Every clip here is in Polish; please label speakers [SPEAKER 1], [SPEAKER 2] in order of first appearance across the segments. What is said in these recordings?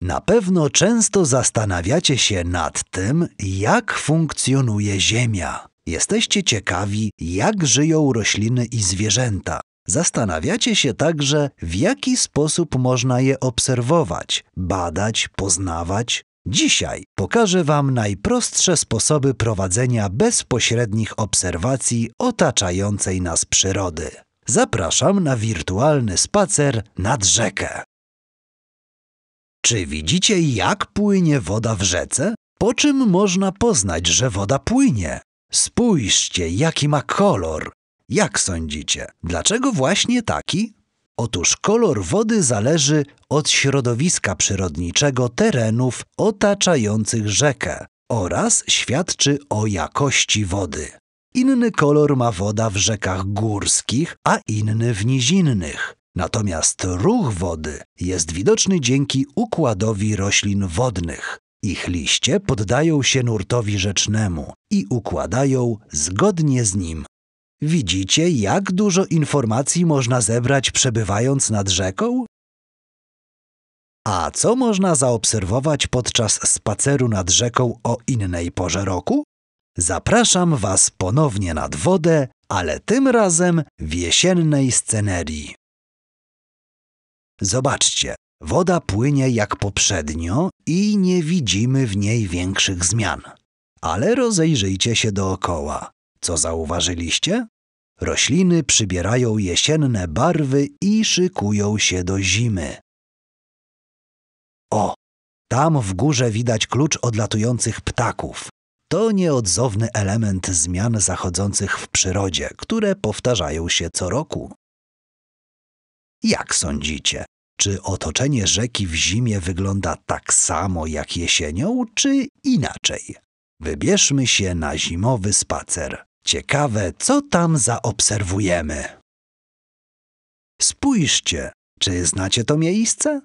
[SPEAKER 1] Na pewno często zastanawiacie się nad tym, jak funkcjonuje Ziemia. Jesteście ciekawi, jak żyją rośliny i zwierzęta. Zastanawiacie się także, w jaki sposób można je obserwować, badać, poznawać. Dzisiaj pokażę Wam najprostsze sposoby prowadzenia bezpośrednich obserwacji otaczającej nas przyrody. Zapraszam na wirtualny spacer nad rzekę. Czy widzicie, jak płynie woda w rzece? Po czym można poznać, że woda płynie? Spójrzcie, jaki ma kolor. Jak sądzicie, dlaczego właśnie taki? Otóż kolor wody zależy od środowiska przyrodniczego terenów otaczających rzekę oraz świadczy o jakości wody. Inny kolor ma woda w rzekach górskich, a inny w nizinnych. Natomiast ruch wody jest widoczny dzięki układowi roślin wodnych. Ich liście poddają się nurtowi rzecznemu i układają zgodnie z nim. Widzicie, jak dużo informacji można zebrać przebywając nad rzeką? A co można zaobserwować podczas spaceru nad rzeką o innej porze roku? Zapraszam Was ponownie nad wodę, ale tym razem w jesiennej scenerii. Zobaczcie, woda płynie jak poprzednio i nie widzimy w niej większych zmian. Ale rozejrzyjcie się dookoła. Co zauważyliście? Rośliny przybierają jesienne barwy i szykują się do zimy. O, tam w górze widać klucz odlatujących ptaków. To nieodzowny element zmian zachodzących w przyrodzie, które powtarzają się co roku. Jak sądzicie, czy otoczenie rzeki w zimie wygląda tak samo jak jesienią, czy inaczej? Wybierzmy się na zimowy spacer. Ciekawe, co tam zaobserwujemy. Spójrzcie, czy znacie to miejsce?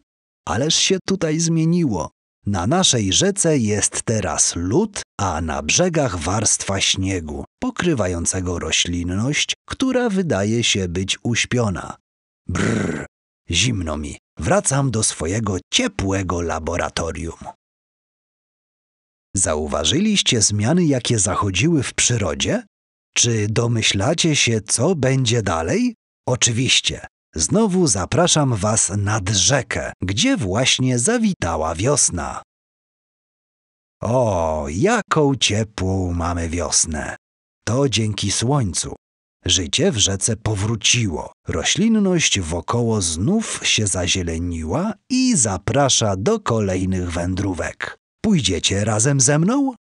[SPEAKER 1] Ależ się tutaj zmieniło. Na naszej rzece jest teraz lód, a na brzegach warstwa śniegu, pokrywającego roślinność, która wydaje się być uśpiona. Brr, zimno mi. Wracam do swojego ciepłego laboratorium. Zauważyliście zmiany, jakie zachodziły w przyrodzie? Czy domyślacie się, co będzie dalej? Oczywiście, znowu zapraszam Was nad rzekę, gdzie właśnie zawitała wiosna. O, jaką ciepłą mamy wiosnę! To dzięki słońcu. Życie w rzece powróciło. Roślinność wokoło znów się zazieleniła i zaprasza do kolejnych wędrówek. Pójdziecie razem ze mną?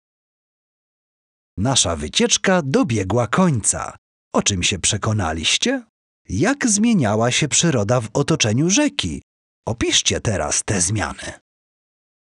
[SPEAKER 1] Nasza wycieczka dobiegła końca. O czym się przekonaliście? Jak zmieniała się przyroda w otoczeniu rzeki? Opiszcie teraz te zmiany.